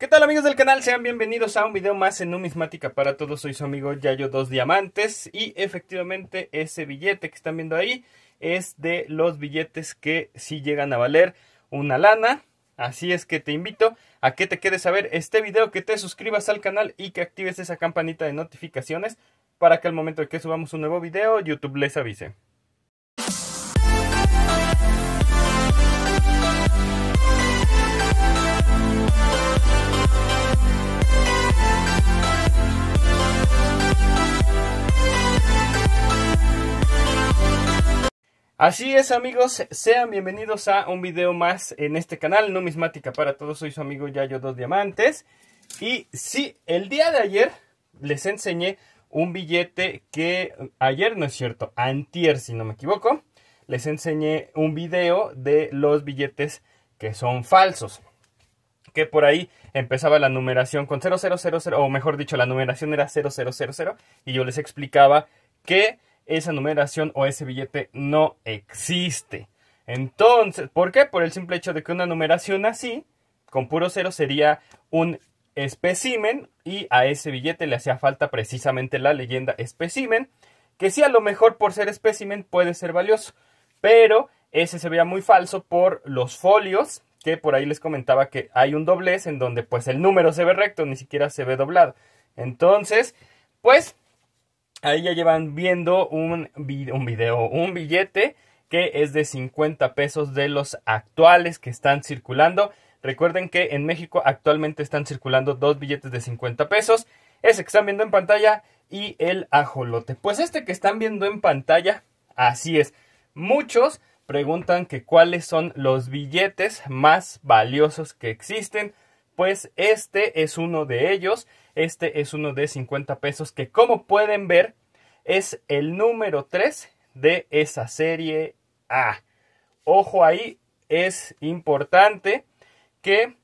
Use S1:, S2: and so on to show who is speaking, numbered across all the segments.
S1: ¿Qué tal amigos del canal? Sean bienvenidos a un video más en Numismática para Todos. Soy su amigo Yayo Dos Diamantes y efectivamente ese billete que están viendo ahí es de los billetes que sí llegan a valer una lana. Así es que te invito a que te quedes a ver este video, que te suscribas al canal y que actives esa campanita de notificaciones para que al momento de que subamos un nuevo video YouTube les avise. Así es amigos, sean bienvenidos a un video más en este canal Numismática para todos, soy su amigo Yayo Dos Diamantes Y sí, el día de ayer les enseñé un billete que ayer no es cierto, antier si no me equivoco Les enseñé un video de los billetes que son falsos que por ahí empezaba la numeración con 0000, o mejor dicho, la numeración era 0000, y yo les explicaba que esa numeración o ese billete no existe. Entonces, ¿por qué? Por el simple hecho de que una numeración así, con puro cero, sería un espécimen, y a ese billete le hacía falta precisamente la leyenda espécimen, que sí a lo mejor por ser espécimen puede ser valioso, pero ese se veía muy falso por los folios que por ahí les comentaba que hay un doblez en donde pues el número se ve recto, ni siquiera se ve doblado. Entonces, pues ahí ya llevan viendo un, video, un, un billete que es de 50 pesos de los actuales que están circulando. Recuerden que en México actualmente están circulando dos billetes de 50 pesos, ese que están viendo en pantalla y el ajolote. Pues este que están viendo en pantalla, así es. Muchos preguntan que cuáles son los billetes más valiosos que existen. Pues este es uno de ellos. Este es uno de 50 pesos que como pueden ver es el número 3 de esa serie A. Ojo ahí, es importante que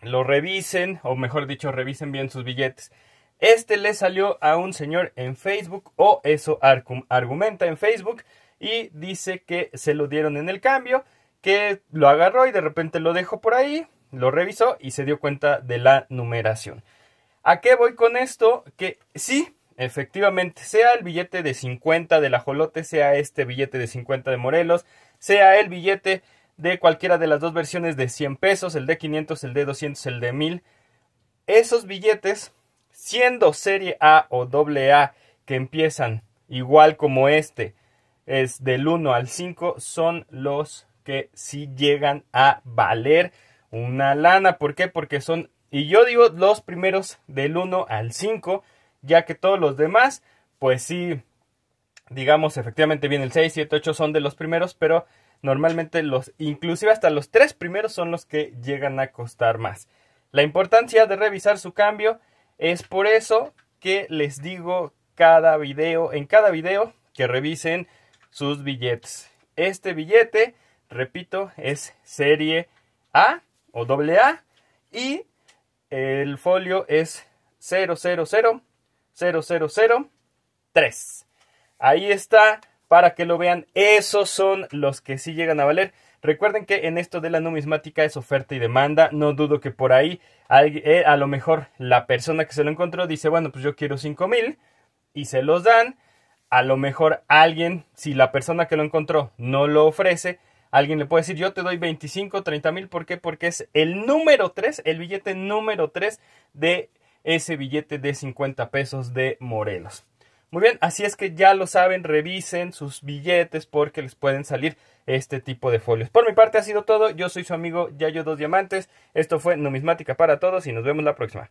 S1: lo revisen, o mejor dicho, revisen bien sus billetes. Este le salió a un señor en Facebook, o eso argumenta en Facebook, y dice que se lo dieron en el cambio, que lo agarró y de repente lo dejó por ahí, lo revisó y se dio cuenta de la numeración. ¿A qué voy con esto? Que sí, efectivamente, sea el billete de 50 la ajolote, sea este billete de 50 de Morelos, sea el billete de cualquiera de las dos versiones de 100 pesos, el de 500, el de 200, el de 1000, esos billetes, siendo serie A o doble A que empiezan igual como este, es del 1 al 5 son los que si llegan a valer una lana. ¿Por qué? Porque son, y yo digo los primeros del 1 al 5, ya que todos los demás, pues sí, digamos, efectivamente bien el 6, 7, 8 son de los primeros, pero normalmente los, inclusive hasta los tres primeros son los que llegan a costar más. La importancia de revisar su cambio es por eso que les digo cada video, en cada video que revisen sus billetes. Este billete, repito, es serie A o doble A y el folio es 000003. Ahí está para que lo vean. Esos son los que sí llegan a valer. Recuerden que en esto de la numismática es oferta y demanda. No dudo que por ahí eh, a lo mejor la persona que se lo encontró dice, bueno, pues yo quiero 5000 mil y se los dan a lo mejor alguien, si la persona que lo encontró no lo ofrece, alguien le puede decir, yo te doy 25, 30 mil, ¿por qué? Porque es el número 3, el billete número 3 de ese billete de 50 pesos de Morelos. Muy bien, así es que ya lo saben, revisen sus billetes porque les pueden salir este tipo de folios. Por mi parte ha sido todo, yo soy su amigo Yayo Dos Diamantes, esto fue Numismática para Todos y nos vemos la próxima.